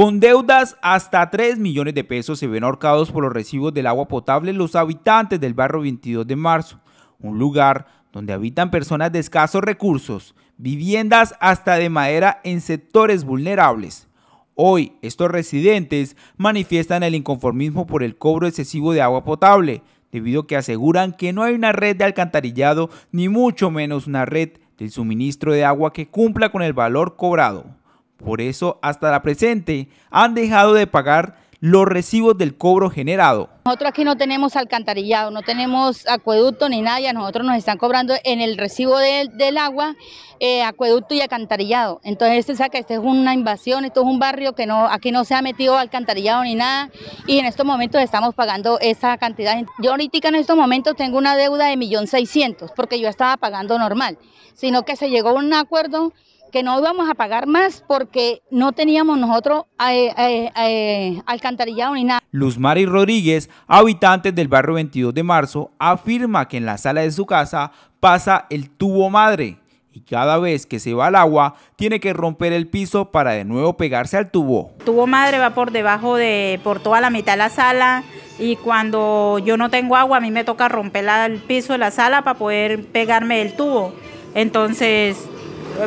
Con deudas hasta 3 millones de pesos se ven ahorcados por los recibos del agua potable los habitantes del barrio 22 de marzo, un lugar donde habitan personas de escasos recursos, viviendas hasta de madera en sectores vulnerables. Hoy, estos residentes manifiestan el inconformismo por el cobro excesivo de agua potable, debido a que aseguran que no hay una red de alcantarillado, ni mucho menos una red del suministro de agua que cumpla con el valor cobrado. Por eso, hasta la presente, han dejado de pagar los recibos del cobro generado. Nosotros aquí no tenemos alcantarillado, no tenemos acueducto ni nada, a nosotros nos están cobrando en el recibo del agua eh, acueducto y alcantarillado. Entonces, este, saca, este es una invasión, esto es un barrio que no, aquí no se ha metido alcantarillado ni nada, y en estos momentos estamos pagando esa cantidad. Yo ahorita en estos momentos tengo una deuda de 1.600.000, porque yo estaba pagando normal, sino que se llegó a un acuerdo que no íbamos a pagar más porque no teníamos nosotros eh, eh, eh, alcantarillado ni nada. Luz Mari Rodríguez, habitante del barrio 22 de marzo, afirma que en la sala de su casa pasa el tubo madre y cada vez que se va al agua tiene que romper el piso para de nuevo pegarse al tubo. El tubo madre va por debajo de, por toda la mitad de la sala y cuando yo no tengo agua a mí me toca romper el piso de la sala para poder pegarme el tubo. Entonces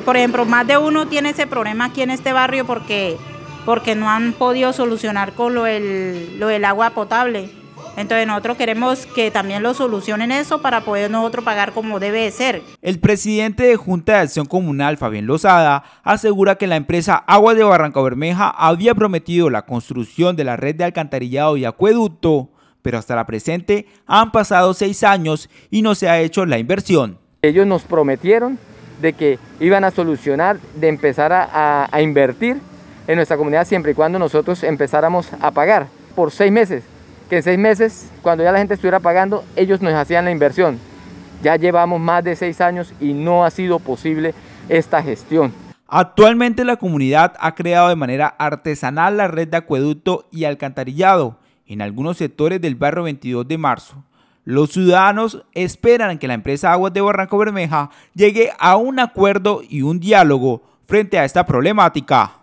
por ejemplo, más de uno tiene ese problema aquí en este barrio porque, porque no han podido solucionar con lo del, lo agua potable. Entonces nosotros queremos que también lo solucionen eso para poder nosotros pagar como debe ser. El presidente de Junta de Acción Comunal, Fabián Lozada, asegura que la empresa Agua de Barranco Bermeja había prometido la construcción de la red de alcantarillado y acueducto, pero hasta la presente han pasado seis años y no se ha hecho la inversión. Ellos nos prometieron de que iban a solucionar, de empezar a, invertir en nuestra comunidad siempre y cuando nosotros empezáramos a pagar por seis meses. Que en seis meses, cuando ya la gente estuviera pagando, ellos nos hacían la inversión. Ya llevamos más de seis años y no ha sido posible esta gestión. Actualmente la comunidad ha creado de manera artesanal la red de acueducto y alcantarillado en algunos sectores del barrio 22 de marzo, los ciudadanos esperan que la empresa Aguas de Barranco Bermeja llegue a un acuerdo y un diálogo frente a esta problemática.